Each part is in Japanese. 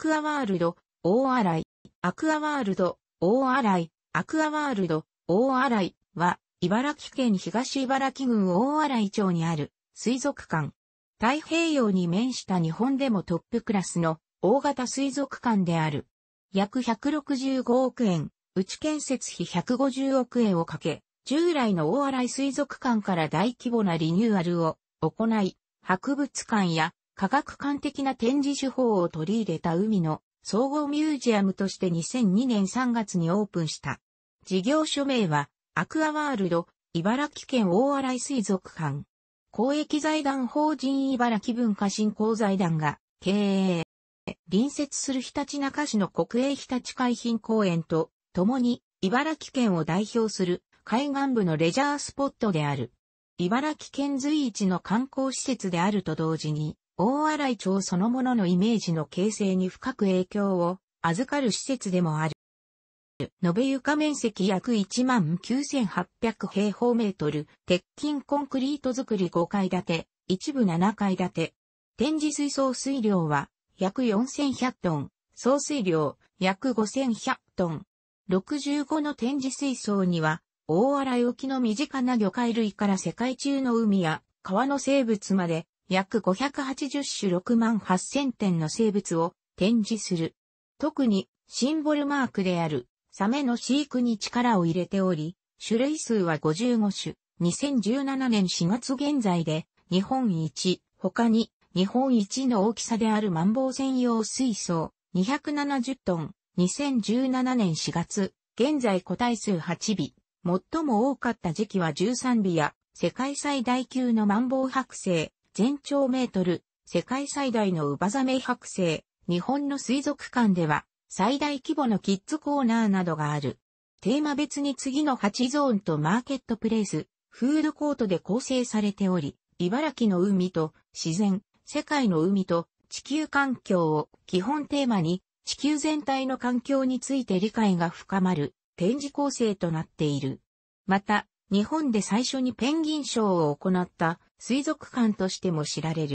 クアワールド、大洗、アクアワールド、大洗、アクアワールド、大洗は、茨城県東茨城郡大洗町にある水族館。太平洋に面した日本でもトップクラスの大型水族館である。約165億円、内建設費150億円をかけ、従来の大洗水族館から大規模なリニューアルを行い、博物館や科学館的な展示手法を取り入れた海の総合ミュージアムとして2002年3月にオープンした。事業所名は、アクアワールド、茨城県大洗水族館。公益財団法人茨城文化振興財団が経営。隣接するひたちなか市の国営ひたち海浜公園と、共に茨城県を代表する海岸部のレジャースポットである。茨城県随一の観光施設であると同時に、大洗町そのもののイメージの形成に深く影響を預かる施設でもある。延べ床面積約19,800平方メートル、鉄筋コンクリート造り5階建て、一部7階建て。展示水槽水量は約4100トン、総水量約5100トン。65の展示水槽には、大洗沖の身近な魚介類から世界中の海や川の生物まで約580種6万8000点の生物を展示する。特にシンボルマークであるサメの飼育に力を入れており、種類数は55種、2017年4月現在で日本一、他に日本一の大きさであるマンボウ専用水槽270トン、2017年4月、現在個体数8尾、最も多かった時期は13尾や世界最大級のマンボウ剥製、全長メートル、世界最大のウバザメ剥製、日本の水族館では、最大規模のキッズコーナーなどがある。テーマ別に次の8ゾーンとマーケットプレイス、フードコートで構成されており、茨城の海と自然、世界の海と地球環境を基本テーマに地球全体の環境について理解が深まる展示構成となっている。また、日本で最初にペンギンショーを行った水族館としても知られる。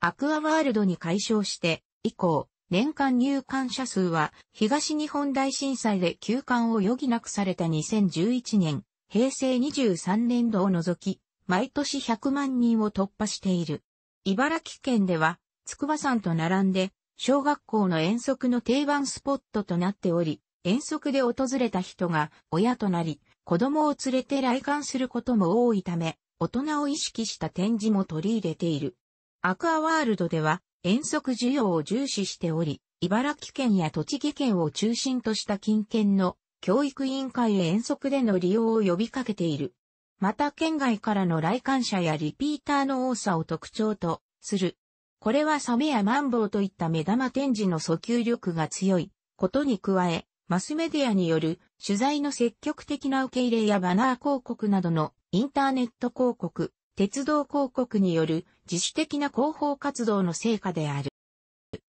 アクアワールドに改称して以降、年間入館者数は東日本大震災で休館を余儀なくされた2011年、平成23年度を除き、毎年100万人を突破している。茨城県では、筑波山と並んで、小学校の遠足の定番スポットとなっており、遠足で訪れた人が親となり、子供を連れて来館することも多いため、大人を意識した展示も取り入れている。アクアワールドでは遠足需要を重視しており、茨城県や栃木県を中心とした近県の教育委員会へ遠足での利用を呼びかけている。また県外からの来館者やリピーターの多さを特徴とする。これはサメやマンボウといった目玉展示の訴求力が強いことに加え、マスメディアによる取材の積極的な受け入れやバナー広告などのインターネット広告、鉄道広告による自主的な広報活動の成果である。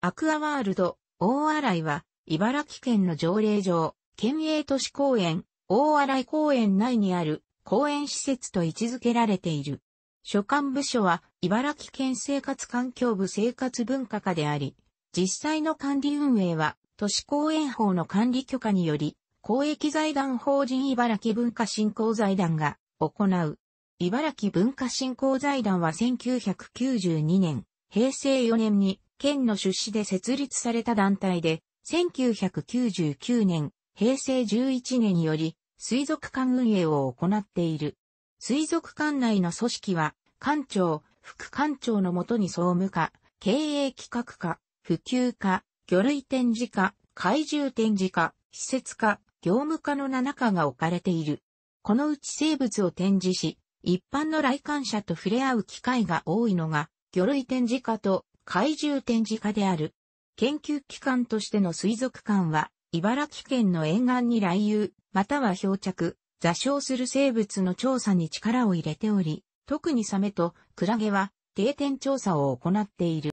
アクアワールド、大洗は、茨城県の条例上、県営都市公園、大洗公園内にある公園施設と位置づけられている。所管部署は、茨城県生活環境部生活文化課であり、実際の管理運営は、都市公園法の管理許可により、公益財団法人茨城文化振興財団が行う。茨城文化振興財団は1992年、平成4年に県の出資で設立された団体で、1999年、平成11年により、水族館運営を行っている。水族館内の組織は、館長、副館長のもとに総務課、経営企画課、普及課、魚類展示化、怪獣展示化、施設化、業務化の7課が置かれている。このうち生物を展示し、一般の来館者と触れ合う機会が多いのが、魚類展示化と怪獣展示化である。研究機関としての水族館は、茨城県の沿岸に来遊、または漂着、座礁する生物の調査に力を入れており、特にサメとクラゲは定点調査を行っている。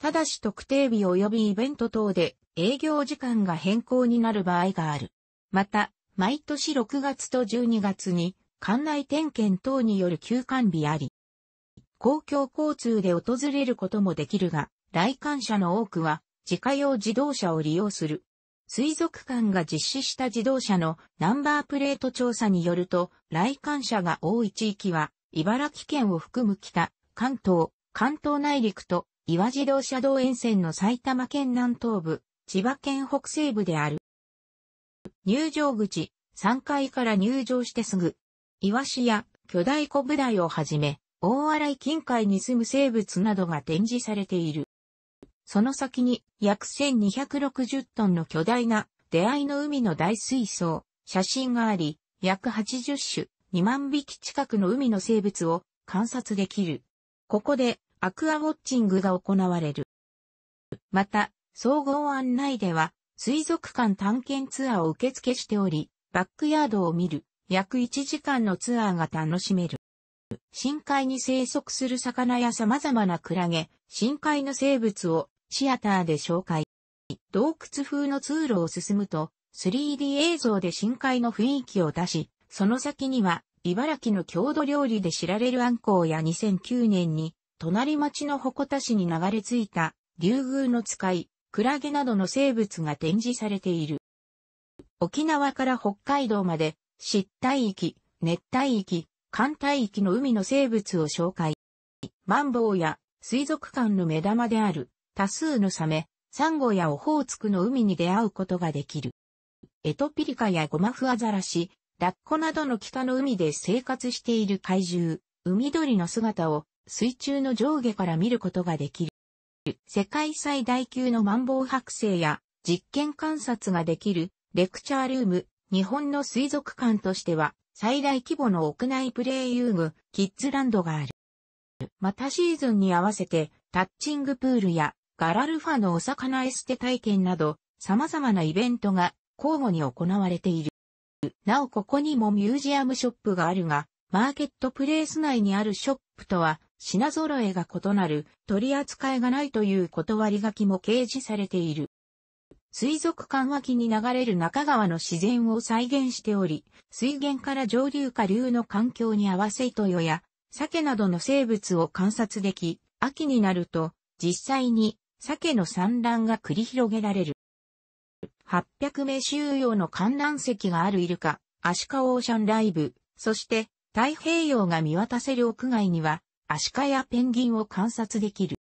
ただし特定日及びイベント等で営業時間が変更になる場合がある。また、毎年6月と12月に、館内点検等による休館日あり、公共交通で訪れることもできるが、来館者の多くは自家用自動車を利用する。水族館が実施した自動車のナンバープレート調査によると、来館者が多い地域は、茨城県を含む北、関東、関東内陸と岩自動車道沿線の埼玉県南東部、千葉県北西部である。入場口、3階から入場してすぐ、岩市や巨大コブダイをはじめ、大洗近海に住む生物などが展示されている。その先に約1260トンの巨大な出会いの海の大水槽、写真があり、約80種、2万匹近くの海の生物を観察できる。ここでアクアウォッチングが行われる。また、総合案内では、水族館探検ツアーを受付しており、バックヤードを見る、約1時間のツアーが楽しめる。深海に生息する魚や様々なクラゲ、深海の生物をシアターで紹介。洞窟風の通路を進むと、3D 映像で深海の雰囲気を出し、その先には、茨城の郷土料理で知られるアンコウや2009年に隣町の鉾田市に流れ着いた、竜宮の使い、クラゲなどの生物が展示されている。沖縄から北海道まで、湿帯域、熱帯域、寒帯域の海の生物を紹介。マンボウや水族館の目玉である多数のサメ、サンゴやオホーツクの海に出会うことができる。エトピリカやゴマフアザラシ、ラッコなどの北の海で生活している怪獣、海鳥の姿を水中の上下から見ることができる。世界最大級のマンボウ剥製や実験観察ができるレクチャールーム、日本の水族館としては最大規模の屋内プレイ遊具、キッズランドがある。またシーズンに合わせてタッチングプールやガラルファのお魚エステ体験など様々なイベントが交互に行われている。なおここにもミュージアムショップがあるが、マーケットプレイス内にあるショップとは品揃えが異なる取り扱いがないという断り書きも掲示されている。水族館脇に流れる中川の自然を再現しており、水源から上流下流の環境に合わせ糸魚や鮭などの生物を観察でき、秋になると実際に鮭の産卵が繰り広げられる。800名収容の観覧席があるイルカ、アシカオーシャンライブ、そして太平洋が見渡せる屋外にはアシカやペンギンを観察できる。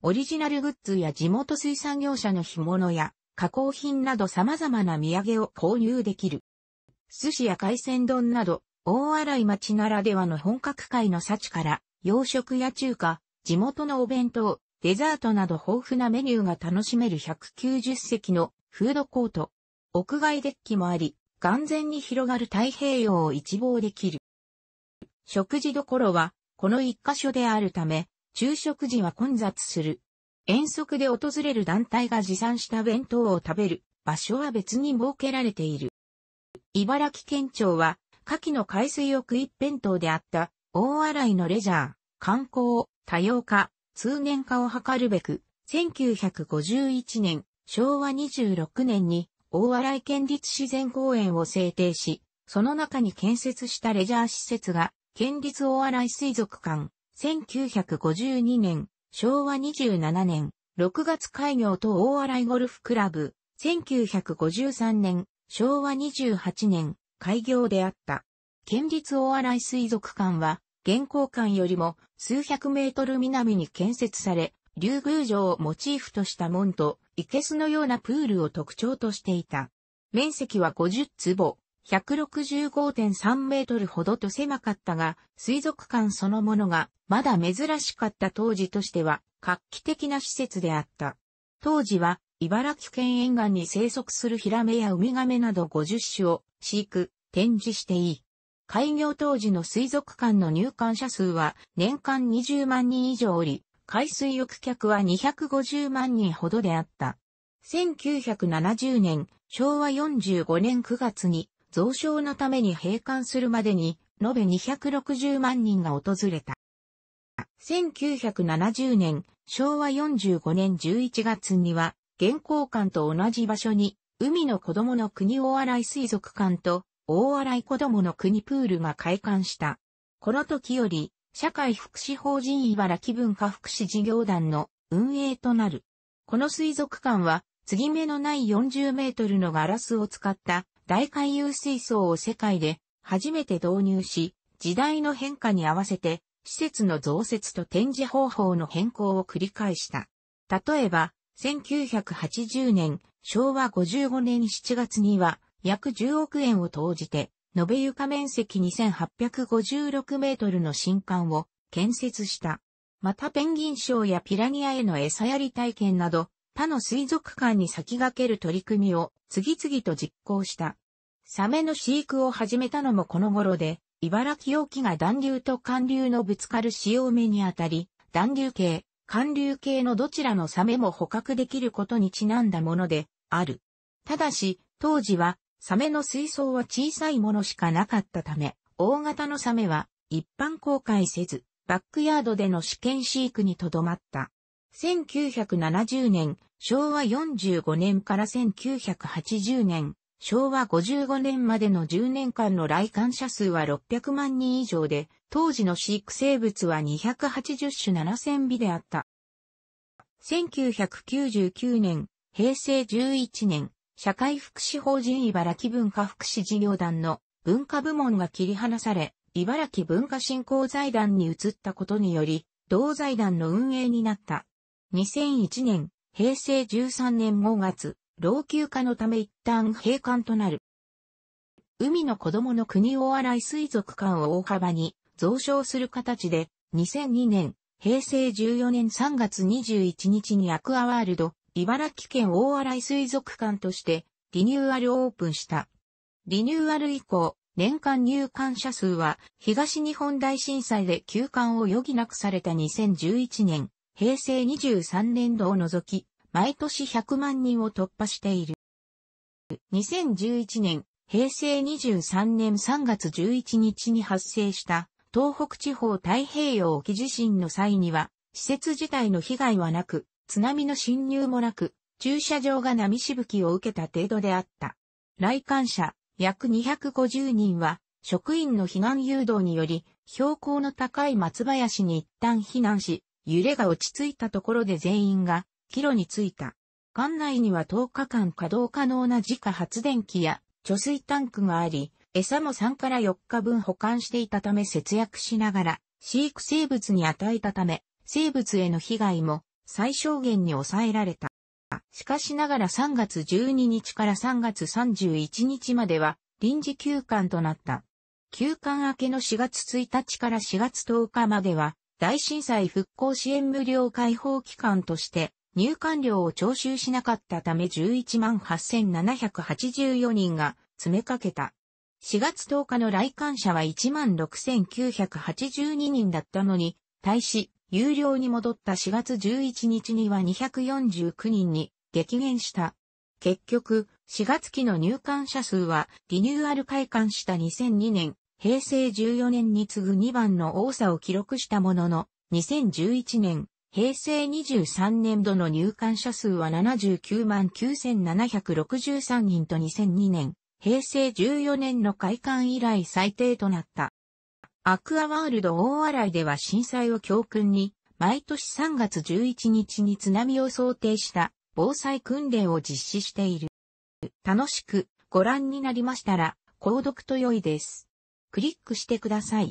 オリジナルグッズや地元水産業者の干物や加工品など様々な土産を購入できる。寿司や海鮮丼など、大洗町ならではの本格界の幸から、洋食や中華、地元のお弁当、デザートなど豊富なメニューが楽しめる190席のフードコート。屋外デッキもあり、完全に広がる太平洋を一望できる。食事どころはこの一箇所であるため、昼食時は混雑する。遠足で訪れる団体が持参した弁当を食べる場所は別に設けられている。茨城県庁は、下記の海水浴一辺倒であった大洗のレジャー、観光、多様化、通年化を図るべく、1951年、昭和26年に大洗県立自然公園を制定し、その中に建設したレジャー施設が県立大洗水族館、1952年、昭和27年、6月開業と大洗ゴルフクラブ、1953年、昭和28年、開業であった。県立大洗水族館は、現行館よりも数百メートル南に建設され、竜宮城をモチーフとした門と、生けすのようなプールを特徴としていた。面積は50坪、165.3メートルほどと狭かったが、水族館そのものがまだ珍しかった当時としては画期的な施設であった。当時は茨城県沿岸に生息するヒラメやウミガメなど50種を飼育、展示していい。開業当時の水族館の入館者数は年間20万人以上おり、海水浴客は250万人ほどであった。1970年、昭和45年9月に増床のために閉館するまでに、延べ260万人が訪れた。1970年、昭和45年11月には、現行館と同じ場所に、海の子供の国大洗水族館と、大洗子供の国プールが開館した。この時より、社会福祉法人茨城文化福祉事業団の運営となる。この水族館は、継ぎ目のない40メートルのガラスを使った大海遊水槽を世界で初めて導入し、時代の変化に合わせて、施設の増設と展示方法の変更を繰り返した。例えば、1980年、昭和55年7月には、約10億円を投じて、延べ床面積2856メートルの新館を建設した。またペンギンショーやピラニアへの餌やり体験など、他の水族館に先駆ける取り組みを次々と実行した。サメの飼育を始めたのもこの頃で、茨城沖が暖流と寒流のぶつかる潮目にあたり、暖流系、寒流系のどちらのサメも捕獲できることにちなんだものである。ただし、当時はサメの水槽は小さいものしかなかったため、大型のサメは一般公開せず、バックヤードでの試験飼育にとどまった。1970年、昭和45年から1980年、昭和55年までの10年間の来館者数は600万人以上で、当時の飼育生物は280種7000尾であった。1999年、平成11年、社会福祉法人茨城文化福祉事業団の文化部門が切り離され、茨城文化振興財団に移ったことにより、同財団の運営になった。2001年、平成13年5月、老朽化のため一旦閉館となる。海の子供の国大洗水族館を大幅に増床する形で、2002年、平成14年3月21日にアクアワールド、茨城県大洗水族館としてリニューアルオープンした。リニューアル以降、年間入館者数は東日本大震災で休館を余儀なくされた2011年、平成23年度を除き、毎年100万人を突破している。2011年、平成23年3月11日に発生した東北地方太平洋沖地震の際には、施設自体の被害はなく、津波の侵入もなく、駐車場が波しぶきを受けた程度であった。来館者、約250人は、職員の避難誘導により、標高の高い松林に一旦避難し、揺れが落ち着いたところで全員が、帰路に着いた。館内には10日間稼働可能な自家発電機や貯水タンクがあり、餌も3から4日分保管していたため節約しながら、飼育生物に与えたため、生物への被害も最小限に抑えられた。しかしながら3月12日から3月31日までは臨時休館となった。休館明けの4月1日から4月10日までは大震災復興支援無料開放期間として入館料を徴収しなかったため11万8784人が詰めかけた。4月10日の来館者は1万6982人だったのに、対し、有料に戻った4月11日には249人に激減した。結局、4月期の入館者数はリニューアル開館した2002年平成14年に次ぐ2番の多さを記録したものの、2011年、平成23年度の入館者数は79万9763人と2002年、平成14年の開館以来最低となった。アクアワールド大洗では震災を教訓に、毎年3月11日に津波を想定した防災訓練を実施している。楽しくご覧になりましたら、購読と良いです。クリックしてください。